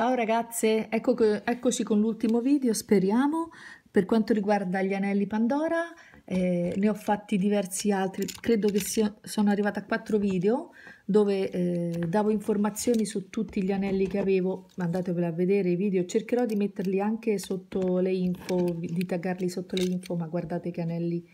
Ciao ragazze, ecco che, eccoci con l'ultimo video, speriamo. Per quanto riguarda gli anelli Pandora, eh, ne ho fatti diversi altri, credo che sia, sono arrivata a quattro video dove eh, davo informazioni su tutti gli anelli che avevo, andatevelo a vedere i video, cercherò di metterli anche sotto le info, di taggarli sotto le info, ma guardate che anelli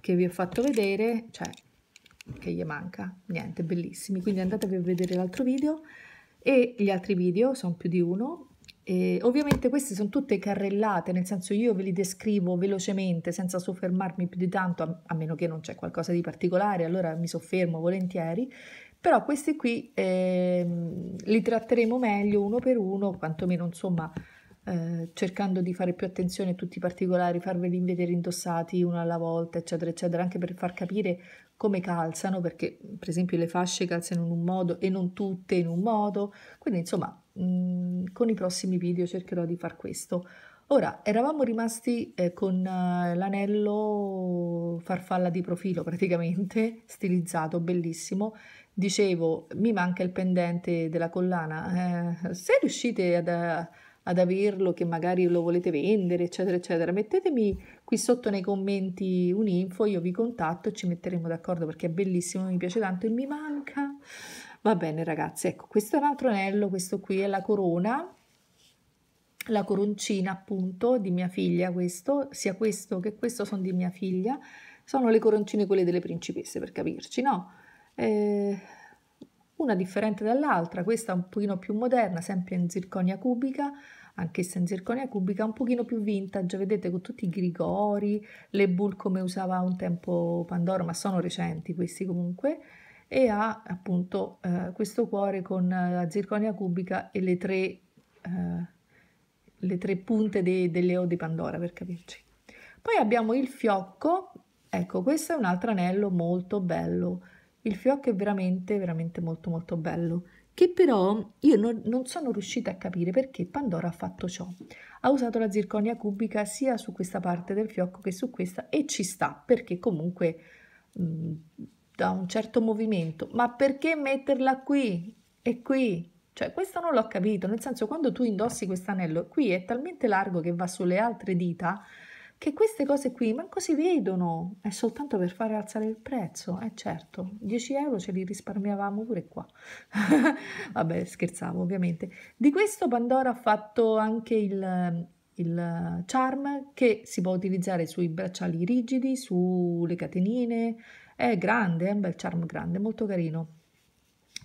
che vi ho fatto vedere, cioè che gli manca, niente, bellissimi, quindi andatevi a vedere l'altro video e gli altri video, sono più di uno, e ovviamente queste sono tutte carrellate, nel senso io ve li descrivo velocemente senza soffermarmi più di tanto, a, a meno che non c'è qualcosa di particolare, allora mi soffermo volentieri, però questi qui eh, li tratteremo meglio uno per uno, quantomeno insomma eh, cercando di fare più attenzione a tutti i particolari, farveli vedere indossati uno alla volta, eccetera, eccetera, anche per far capire come calzano, perché per esempio le fasce calzano in un modo e non tutte in un modo, quindi insomma mh, mm, con i prossimi video cercherò di far questo. Ora, eravamo rimasti eh, con uh, l'anello farfalla di profilo praticamente, stilizzato, bellissimo. Dicevo, mi manca il pendente della collana. Eh, se riuscite ad, ad averlo, che magari lo volete vendere, eccetera, eccetera, mettetemi qui sotto nei commenti un'info, io vi contatto ci metteremo d'accordo perché è bellissimo, mi piace tanto e mi manca. Va bene ragazzi, ecco, questo è un altro anello, questo qui è la corona, la coroncina appunto di mia figlia questo, sia questo che questo sono di mia figlia, sono le coroncine quelle delle principesse per capirci, no? Eh, una differente dall'altra, questa un pochino più moderna, sempre in zirconia cubica, anch'essa in zirconia cubica, un pochino più vintage, vedete con tutti i grigori, le bull come usava un tempo Pandora, ma sono recenti questi comunque, e ha appunto eh, questo cuore con la zirconia cubica e le tre, eh, le tre punte de, delle O di Pandora, per capirci. Poi abbiamo il fiocco, ecco questo è un altro anello molto bello, il fiocco è veramente, veramente molto molto bello, che però io non, non sono riuscita a capire perché Pandora ha fatto ciò. Ha usato la zirconia cubica sia su questa parte del fiocco che su questa e ci sta, perché comunque mh, da un certo movimento, ma perché metterla qui e qui? Cioè, questo non l'ho capito, nel senso quando tu indossi questo anello, qui è talmente largo che va sulle altre dita che queste cose qui manco si vedono, è soltanto per fare alzare il prezzo, eh certo, 10 euro ce li risparmiavamo pure qua, vabbè scherzavo ovviamente. Di questo Pandora ha fatto anche il, il charm che si può utilizzare sui bracciali rigidi, sulle catenine, è grande, è un bel charm grande, molto carino.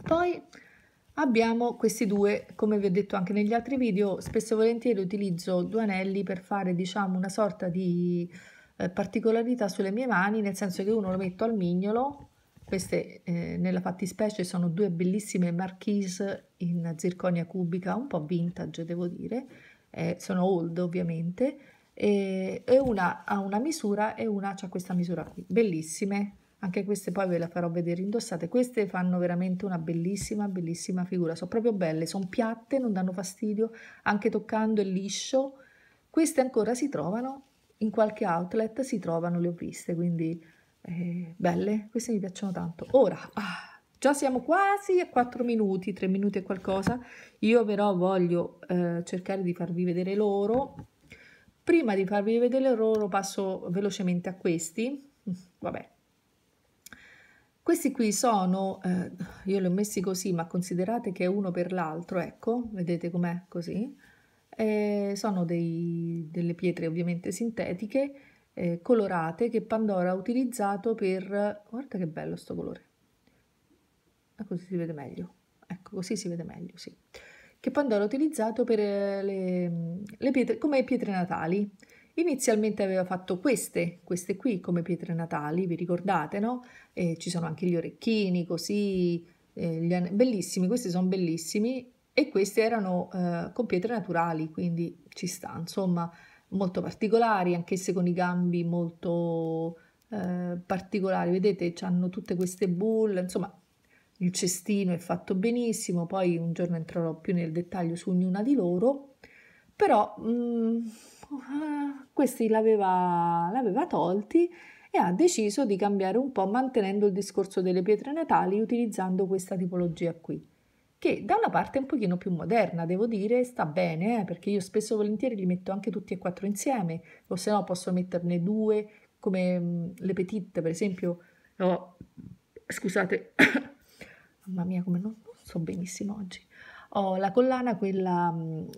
Poi abbiamo questi due come vi ho detto anche negli altri video spesso e volentieri utilizzo due anelli per fare diciamo una sorta di eh, particolarità sulle mie mani nel senso che uno lo metto al mignolo queste eh, nella fattispecie sono due bellissime marquise in zirconia cubica un po' vintage devo dire eh, sono old ovviamente e, e una ha una misura e una ha questa misura qui bellissime anche queste poi ve le farò vedere indossate queste fanno veramente una bellissima bellissima figura sono proprio belle sono piatte non danno fastidio anche toccando il liscio queste ancora si trovano in qualche outlet si trovano le ho viste quindi eh, belle queste mi piacciono tanto ora ah, Già siamo quasi a 4 minuti, 3 minuti e qualcosa. Io però voglio eh, cercare di farvi vedere loro. Prima di farvi vedere loro passo velocemente a questi. Mm, vabbè, questi qui sono, eh, io li ho messi così, ma considerate che è uno per l'altro, ecco, vedete com'è così. Eh, sono dei, delle pietre ovviamente sintetiche, eh, colorate, che Pandora ha utilizzato per... Guarda che bello sto colore. Ah, così si vede meglio. Ecco, così si vede meglio, sì. Che Pandora ha utilizzato per eh, le, le pietre, come pietre natali. Inizialmente aveva fatto queste, queste qui come pietre natali, vi ricordate, no? eh, ci sono anche gli orecchini così, eh, an- bellissimi, questi sono bellissimi e questi erano eh, con pietre naturali, quindi ci sta, insomma, molto particolari, anche se con i gambi molto eh, particolari, vedete, hanno tutte queste bulle, insomma, il cestino è fatto benissimo, poi un giorno entrerò più nel dettaglio su ognuna di loro, però mh, mm, ah, questi l'aveva, l'aveva tolti e ha deciso di cambiare un po' mantenendo il discorso delle pietre natali utilizzando questa tipologia qui che da una parte è un pochino più moderna, devo dire, sta bene, eh, perché io spesso e volentieri li metto anche tutti e quattro insieme, o se no posso metterne due, come mh, mm, le petite, per esempio, no, scusate, mamma mia, come non, non so benissimo oggi, ho la collana, quella mh, mm,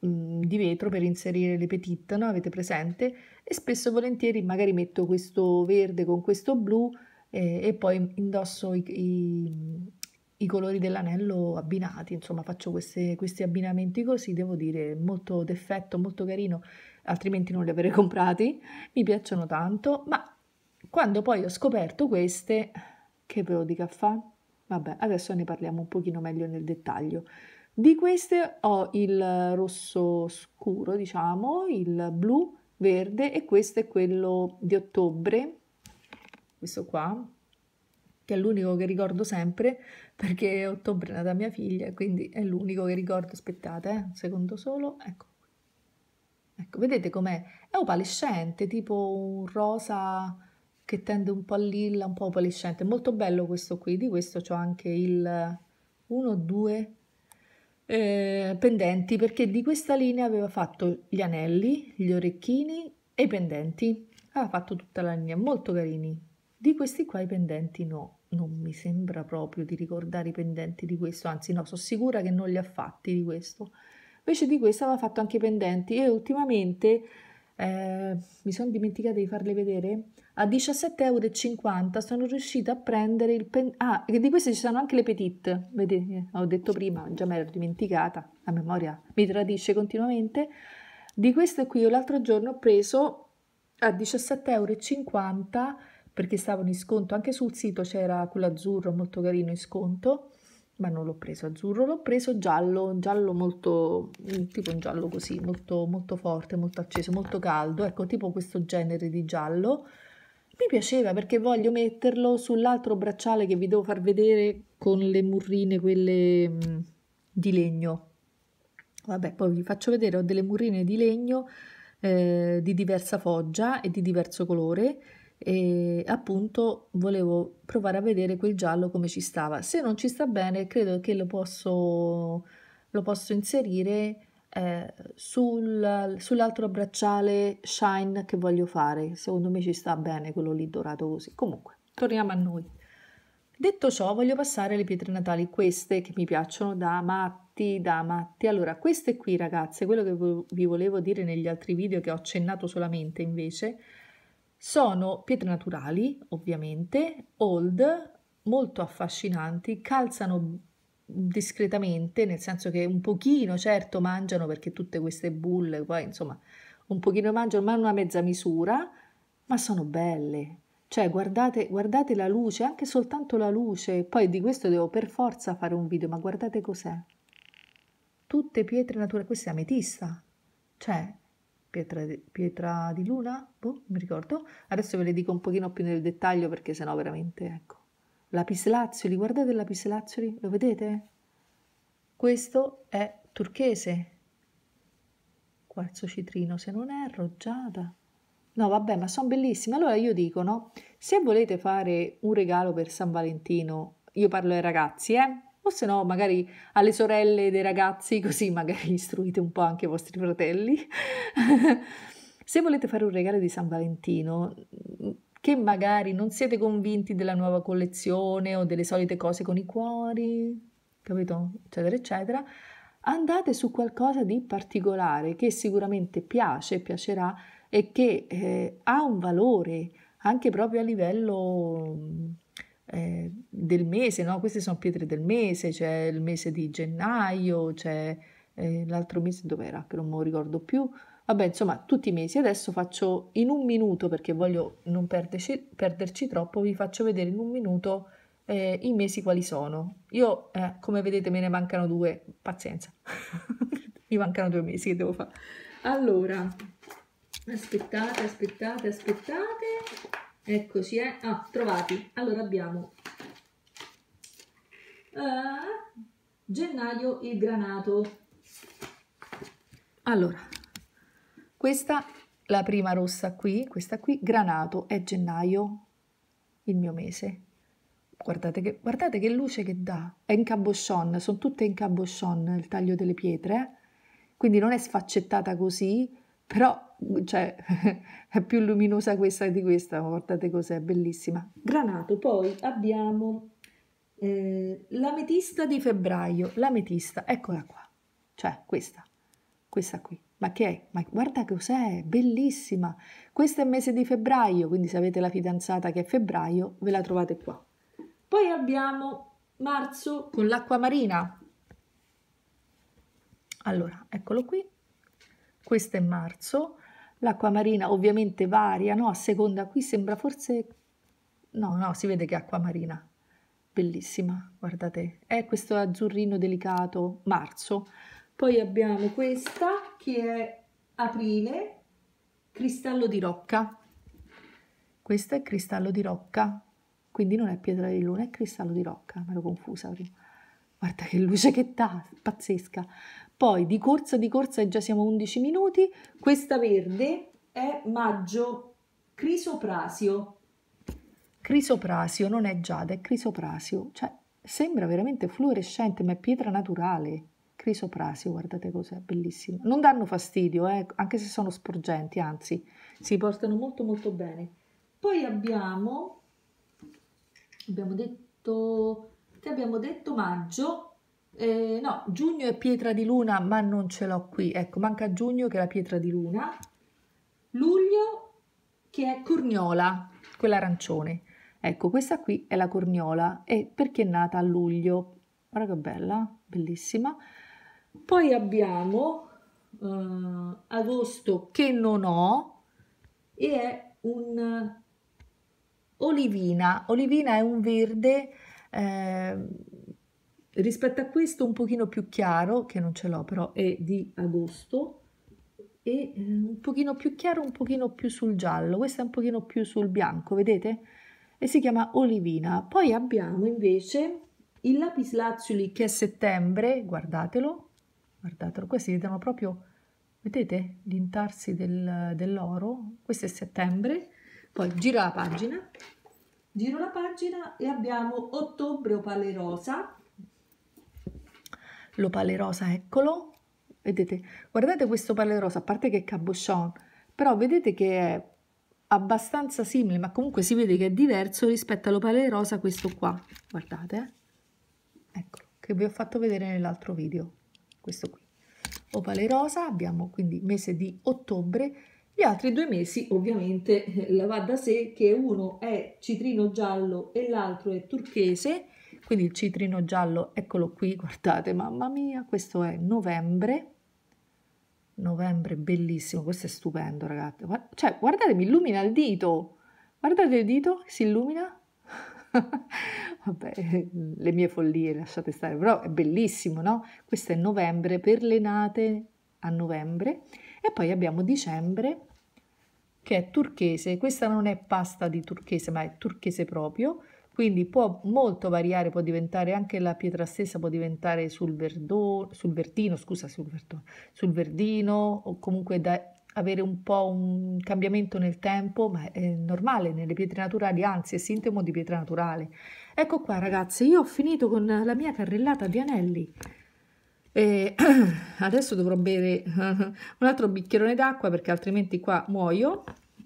di vetro per inserire le petite, no? avete presente? E spesso e volentieri magari metto questo verde con questo blu eh, e poi indosso i, i, i colori dell'anello abbinati, insomma faccio queste, questi abbinamenti così, devo dire molto d'effetto, molto carino, altrimenti non li avrei comprati, mi piacciono tanto, ma quando poi ho scoperto queste, che ve lo dica fa? Vabbè, adesso ne parliamo un pochino meglio nel dettaglio. Di queste ho il rosso scuro, diciamo, il blu, verde e questo è quello di ottobre, questo qua, che è l'unico che ricordo sempre perché ottobre è nata mia figlia, quindi è l'unico che ricordo. Aspettate, eh, un secondo solo, ecco. Ecco, vedete com'è? È opalescente, tipo un rosa che tende un po' a lilla, un po' opalescente. Molto bello questo qui, di questo ho anche il 1, 2, eh, pendenti perché di questa linea aveva fatto gli anelli, gli orecchini e i pendenti. Aveva fatto tutta la linea, molto carini. Di questi qua i pendenti no, non mi sembra proprio di ricordare i pendenti di questo, anzi no, sono sicura che non li ha fatti di questo. Invece di questo aveva fatto anche i pendenti e ultimamente eh, mi sono dimenticata di farle vedere a 17,50 euro sono riuscita a prendere il pen... Ah, e di queste ci sono anche le petite, vedete, eh, ho detto prima, già me l'ero dimenticata, la memoria mi tradisce continuamente. Di queste qui io l'altro giorno ho preso a 17,50 euro perché stavano in sconto, anche sul sito c'era quello azzurro molto carino in sconto, ma non l'ho preso azzurro, l'ho preso giallo, un giallo molto, tipo un giallo così, molto, molto forte, molto acceso, molto caldo, ecco tipo questo genere di giallo mi piaceva perché voglio metterlo sull'altro bracciale che vi devo far vedere con le murrine quelle mm, di legno. Vabbè, poi vi faccio vedere, ho delle murrine di legno eh, di diversa foggia e di diverso colore e appunto volevo provare a vedere quel giallo come ci stava. Se non ci sta bene, credo che lo posso, lo posso inserire eh, sul, sull'altro bracciale shine che voglio fare. Secondo me ci sta bene quello lì dorato così. Comunque, torniamo a noi. Detto ciò, voglio passare alle pietre natali, queste che mi piacciono da matti, da matti. Allora, queste qui ragazze, quello che vi volevo dire negli altri video che ho accennato solamente invece, sono pietre naturali, ovviamente, old, molto affascinanti, calzano discretamente, nel senso che un pochino, certo, mangiano perché tutte queste bulle, poi insomma, un pochino mangiano, ma una mezza misura, ma sono belle. Cioè, guardate, guardate la luce, anche soltanto la luce. Poi di questo devo per forza fare un video, ma guardate cos'è. Tutte pietre naturali, questa è ametista. Cioè, pietra di, pietra di luna? Boh, mi ricordo. Adesso ve le dico un pochino più nel dettaglio perché sennò veramente, ecco lapislazzuli, guardate il lapislazzuli, lo vedete? Questo è turchese, quarzo citrino se non è arroggiata. No vabbè ma sono bellissime, allora io dico no, se volete fare un regalo per San Valentino, io parlo ai ragazzi eh, o se no magari alle sorelle dei ragazzi, così magari istruite un po' anche i vostri fratelli. se volete fare un regalo di San Valentino, che magari non siete convinti della nuova collezione o delle solite cose con i cuori, capito? Eccetera, eccetera. Andate su qualcosa di particolare che sicuramente piace, piacerà e che eh, ha un valore anche proprio a livello mm, eh, del mese, no? Queste sono pietre del mese, c'è cioè il mese di gennaio, c'è cioè, eh, l'altro mese dove era, che non me lo ricordo più. Vabbè, insomma, tutti i mesi. Adesso faccio in un minuto, perché voglio non perderci, perderci troppo, vi faccio vedere in un minuto eh, i mesi quali sono. Io, eh, come vedete, me ne mancano due. Pazienza. Mi mancano due mesi che devo fare. Allora, aspettate, aspettate, aspettate. Eccoci, eh. Ah, trovati. Allora abbiamo... Uh, gennaio il granato. Allora, questa, la prima rossa qui, questa qui, granato, è gennaio, il mio mese. Guardate che, guardate che luce che dà, è in cabochon, sono tutte in cabochon il taglio delle pietre, eh. quindi non è sfaccettata così, però cioè, è più luminosa questa di questa, guardate cos'è, bellissima. Granato, poi abbiamo eh, l'ametista di febbraio, l'ametista, eccola qua, cioè questa, questa qui. Ma che è? Ma guarda cos'è, bellissima. Questo è il mese di febbraio, quindi se avete la fidanzata che è febbraio, ve la trovate qua. Poi abbiamo marzo con l'acqua marina. Allora, eccolo qui. Questo è marzo. L'acqua marina ovviamente varia, no? A seconda qui sembra forse... No, no, si vede che è acqua marina. Bellissima, guardate. È questo azzurrino delicato, marzo. Poi abbiamo questa che è aprile, cristallo di rocca. Questo è cristallo di rocca, quindi non è pietra di luna, è cristallo di rocca, me l'ho confusa prima. Guarda che luce che dà, pazzesca. Poi di corsa, di corsa e già siamo 11 minuti. Questa verde è maggio, crisoprasio. Crisoprasio non è giada, è crisoprasio. Cioè, sembra veramente fluorescente, ma è pietra naturale crisoprasio, guardate cos'è, bellissimo. Non danno fastidio, eh, anche se sono sporgenti, anzi, si portano molto molto bene. Poi abbiamo, abbiamo detto, che abbiamo detto maggio, eh, no, giugno è pietra di luna, ma non ce l'ho qui, ecco, manca giugno che è la pietra di luna, luglio che è corniola, quella arancione. Ecco, questa qui è la corniola e perché è nata a luglio? Guarda che bella, bellissima. Poi abbiamo eh, agosto che non ho e è un eh, olivina. Olivina è un verde eh, rispetto a questo un pochino più chiaro, che non ce l'ho però, è di agosto e eh, un pochino più chiaro, un pochino più sul giallo. Questo è un pochino più sul bianco, vedete? E si chiama olivina. Poi abbiamo invece il lapislazzuli che è settembre, guardatelo, guardatelo, questi vedono proprio, vedete, l'intarsi del, dell'oro, questo è settembre, poi giro la pagina, giro la pagina e abbiamo ottobre opale rosa, l'opale rosa, eccolo, vedete, guardate questo opale rosa, a parte che è cabochon, però vedete che è abbastanza simile, ma comunque si vede che è diverso rispetto all'opale rosa questo qua, guardate, eh? eccolo, che vi ho fatto vedere nell'altro video questo qui. Opale rosa, abbiamo quindi mese di ottobre, gli altri due mesi ovviamente eh, la va da sé che uno è citrino giallo e l'altro è turchese, quindi il citrino giallo, eccolo qui, guardate, mamma mia, questo è novembre, novembre bellissimo, questo è stupendo ragazzi, cioè guardate mi illumina il dito, guardate il dito, si illumina, Vabbè, le mie follie lasciate stare, però è bellissimo, no? Questo è novembre per le nate a novembre e poi abbiamo dicembre che è turchese, questa non è pasta di turchese ma è turchese proprio, quindi può molto variare, può diventare anche la pietra stessa, può diventare sul, verdo, sul verdino, scusa, sul, verdo, sul verdino o comunque da avere un po' un cambiamento nel tempo, ma è normale nelle pietre naturali, anzi è sintomo di pietra naturale. Ecco qua ragazze, io ho finito con la mia carrellata di anelli. E adesso dovrò bere un altro bicchierone d'acqua perché altrimenti qua muoio.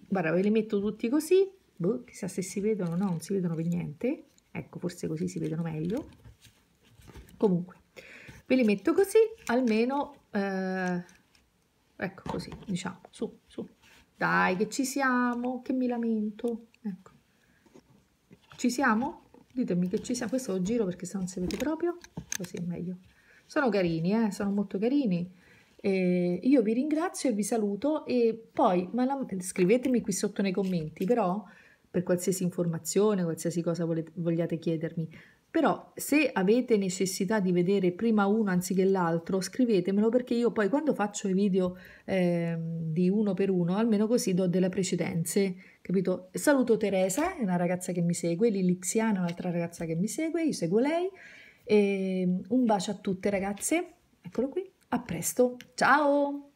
Guarda, ve li metto tutti così. Boh, chissà se si vedono, no, non si vedono per niente. Ecco, forse così si vedono meglio. Comunque, ve li metto così, almeno... Eh, ecco così, diciamo, su, su, dai che ci siamo, che mi lamento, ecco, ci siamo? Ditemi che ci siamo, questo lo giro perché se non si vede proprio, così è meglio, sono carini, eh? sono molto carini, eh, io vi ringrazio e vi saluto e poi la... scrivetemi qui sotto nei commenti però per qualsiasi informazione, qualsiasi cosa volete, vogliate chiedermi. Però se avete necessità di vedere prima uno anziché l'altro, scrivetemelo perché io poi quando faccio i video eh, di uno per uno, almeno così do delle precedenze, capito? Saluto Teresa, è una ragazza che mi segue, Lilixiana è un'altra ragazza che mi segue, io seguo lei. E ehm, un bacio a tutte ragazze, eccolo qui, a presto, ciao!